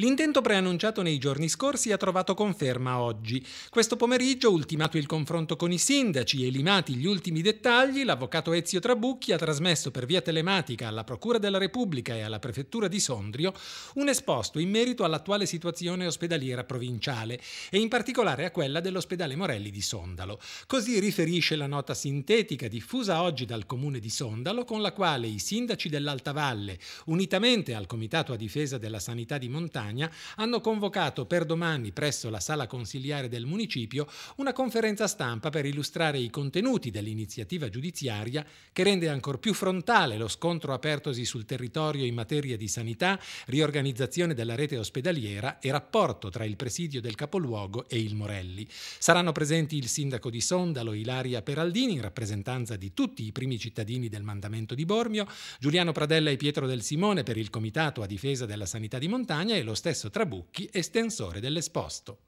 L'intento preannunciato nei giorni scorsi ha trovato conferma oggi. Questo pomeriggio, ultimato il confronto con i sindaci e limati gli ultimi dettagli, l'avvocato Ezio Trabucchi ha trasmesso per via telematica alla Procura della Repubblica e alla Prefettura di Sondrio un esposto in merito all'attuale situazione ospedaliera provinciale e in particolare a quella dell'ospedale Morelli di Sondalo. Così riferisce la nota sintetica diffusa oggi dal comune di Sondalo con la quale i sindaci dell'Alta Valle, unitamente al Comitato a difesa della sanità di montagna, Campania hanno convocato per domani presso la sala consiliare del municipio una conferenza stampa per illustrare i contenuti dell'iniziativa giudiziaria che rende ancor più frontale lo scontro apertosi sul territorio in materia di sanità, riorganizzazione della rete ospedaliera e rapporto tra il presidio del capoluogo e il Morelli. Saranno presenti il sindaco di Sondalo Ilaria Peraldini in rappresentanza di tutti i primi cittadini del mandamento di Bormio, Giuliano Pradella e Pietro del Simone per il comitato a difesa della sanità di montagna e lo stesso Trabucchi estensore dell'esposto.